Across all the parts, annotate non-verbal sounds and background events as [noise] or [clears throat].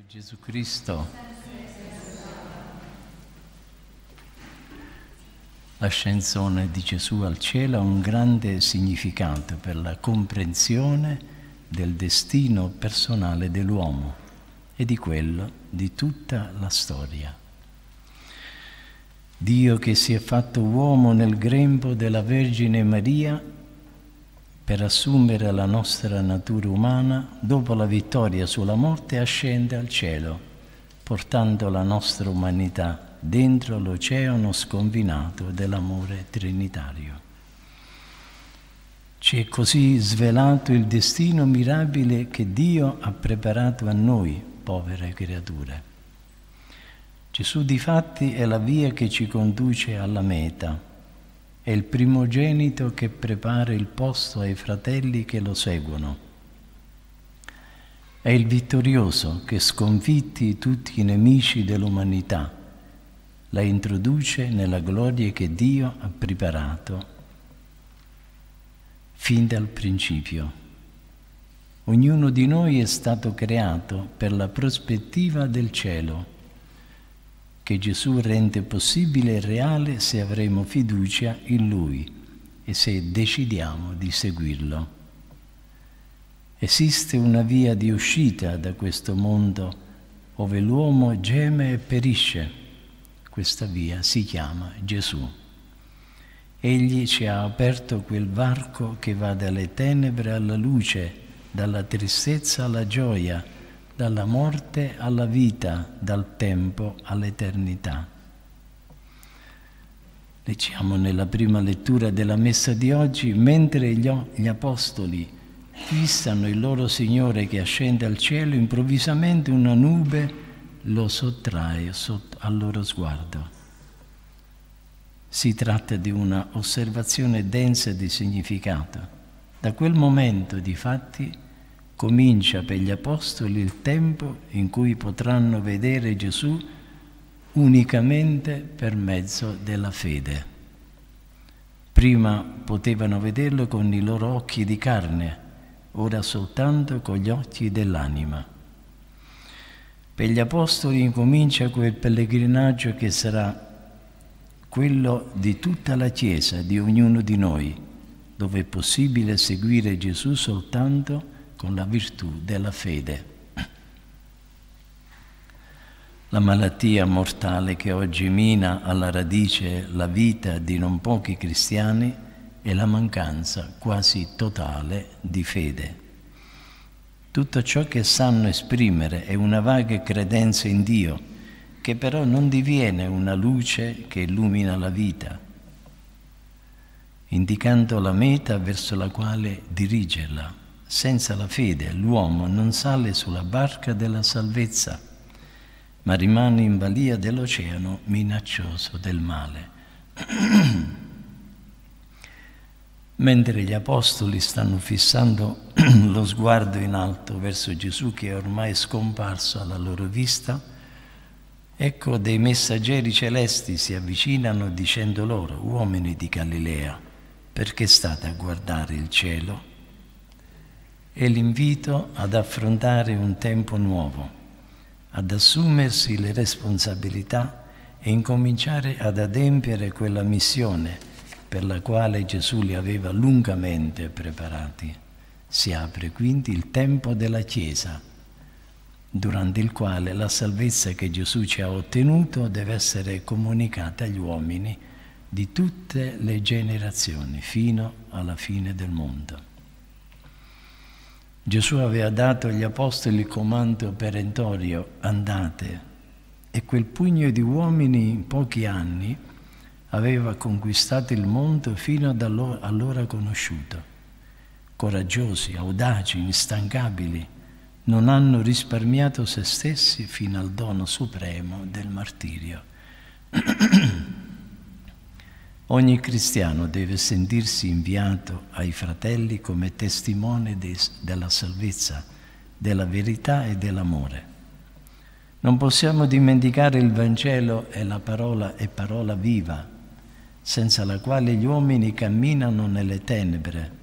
Santo Gesù Cristo, l'ascensione di Gesù al cielo ha un grande significato per la comprensione del destino personale dell'uomo e di quello di tutta la storia. Dio che si è fatto uomo nel grembo della Vergine Maria per assumere la nostra natura umana, dopo la vittoria sulla morte ascende al cielo, portando la nostra umanità dentro l'oceano sconfinato dell'amore trinitario. Ci è così svelato il destino mirabile che Dio ha preparato a noi, povere creature. Gesù di fatti è la via che ci conduce alla meta, è il primogenito che prepara il posto ai fratelli che lo seguono. È il vittorioso che sconfitti tutti i nemici dell'umanità, la introduce nella gloria che Dio ha preparato fin dal principio. Ognuno di noi è stato creato per la prospettiva del cielo che Gesù rende possibile e reale se avremo fiducia in Lui e se decidiamo di seguirlo. Esiste una via di uscita da questo mondo dove l'uomo geme e perisce. Questa via si chiama Gesù. Egli ci ha aperto quel varco che va dalle tenebre alla luce, dalla tristezza alla gioia, dalla morte alla vita, dal tempo all'eternità. Leggiamo nella prima lettura della messa di oggi, mentre gli apostoli fissano il loro Signore che ascende al cielo, improvvisamente una nube lo sottrae al loro sguardo. Si tratta di una osservazione densa di significato. Da quel momento, difatti, comincia per gli Apostoli il tempo in cui potranno vedere Gesù unicamente per mezzo della fede. Prima potevano vederlo con i loro occhi di carne, ora soltanto con gli occhi dell'anima. Per gli Apostoli incomincia quel pellegrinaggio che sarà quello di tutta la Chiesa, di ognuno di noi, dove è possibile seguire Gesù soltanto con la virtù della fede. La malattia mortale che oggi mina alla radice la vita di non pochi cristiani è la mancanza quasi totale di fede. Tutto ciò che sanno esprimere è una vaga credenza in Dio, che però non diviene una luce che illumina la vita, indicando la meta verso la quale dirigerla. Senza la fede l'uomo non sale sulla barca della salvezza, ma rimane in balia dell'oceano minaccioso del male. [clears throat] Mentre gli apostoli stanno fissando [clears throat] lo sguardo in alto verso Gesù che è ormai scomparso alla loro vista, ecco dei messaggeri celesti si avvicinano dicendo loro, uomini di Galilea, perché state a guardare il cielo? è l'invito ad affrontare un tempo nuovo, ad assumersi le responsabilità e incominciare ad adempiere quella missione per la quale Gesù li aveva lungamente preparati. Si apre quindi il tempo della Chiesa, durante il quale la salvezza che Gesù ci ha ottenuto deve essere comunicata agli uomini di tutte le generazioni fino alla fine del mondo. Gesù aveva dato agli apostoli il comando perentorio, andate. E quel pugno di uomini in pochi anni aveva conquistato il mondo fino ad allora conosciuto. Coraggiosi, audaci, instancabili, non hanno risparmiato se stessi fino al dono supremo del martirio. [clears throat] Ogni cristiano deve sentirsi inviato ai fratelli come testimone de, della salvezza, della verità e dell'amore. Non possiamo dimenticare il Vangelo e la parola è parola viva, senza la quale gli uomini camminano nelle tenebre,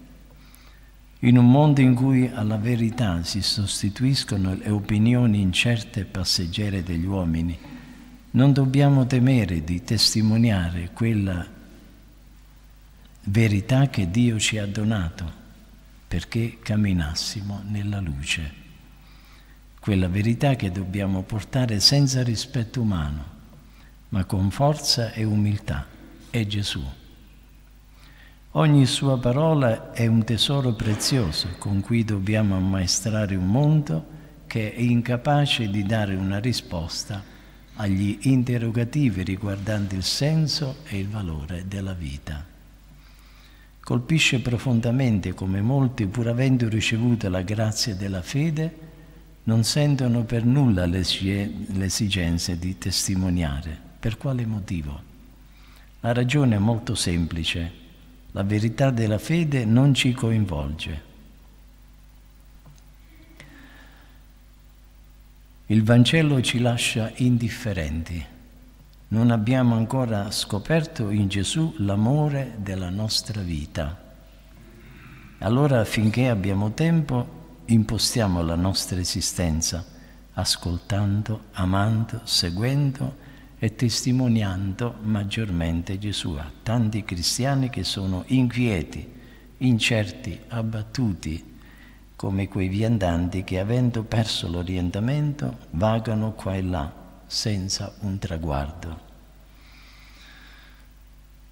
in un mondo in cui alla verità si sostituiscono le opinioni incerte e passeggere degli uomini. Non dobbiamo temere di testimoniare quella verità che Dio ci ha donato perché camminassimo nella luce. Quella verità che dobbiamo portare senza rispetto umano, ma con forza e umiltà, è Gesù. Ogni sua parola è un tesoro prezioso con cui dobbiamo ammaestrare un mondo che è incapace di dare una risposta agli interrogativi riguardanti il senso e il valore della vita colpisce profondamente come molti, pur avendo ricevuto la grazia della fede, non sentono per nulla l'esigenza di testimoniare. Per quale motivo? La ragione è molto semplice. La verità della fede non ci coinvolge. Il Vangelo ci lascia indifferenti non abbiamo ancora scoperto in Gesù l'amore della nostra vita. Allora finché abbiamo tempo impostiamo la nostra esistenza ascoltando, amando, seguendo e testimoniando maggiormente Gesù a tanti cristiani che sono inquieti, incerti, abbattuti, come quei viandanti che avendo perso l'orientamento vagano qua e là senza un traguardo.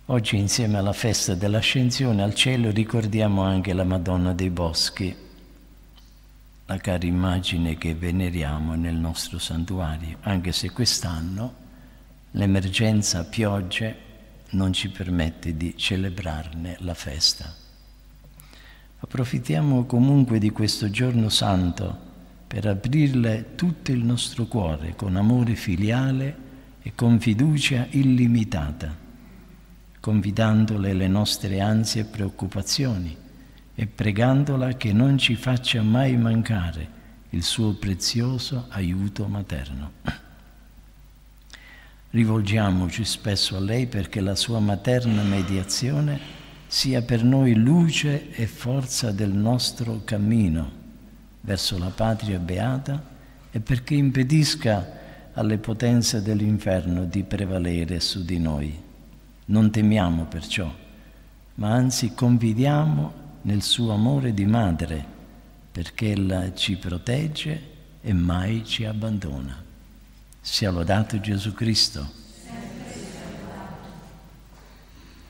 Oggi insieme alla festa dell'ascensione al cielo ricordiamo anche la Madonna dei Boschi, la cara immagine che veneriamo nel nostro santuario, anche se quest'anno l'emergenza piogge non ci permette di celebrarne la festa. Approfittiamo comunque di questo giorno santo per aprirle tutto il nostro cuore con amore filiale e con fiducia illimitata, confidandole le nostre ansie e preoccupazioni e pregandola che non ci faccia mai mancare il suo prezioso aiuto materno. Rivolgiamoci spesso a lei perché la sua materna mediazione sia per noi luce e forza del nostro cammino verso la patria beata e perché impedisca alle potenze dell'inferno di prevalere su di noi. Non temiamo perciò, ma anzi confidiamo nel suo amore di madre, perché ella ci protegge e mai ci abbandona. Sia lodato Gesù Cristo.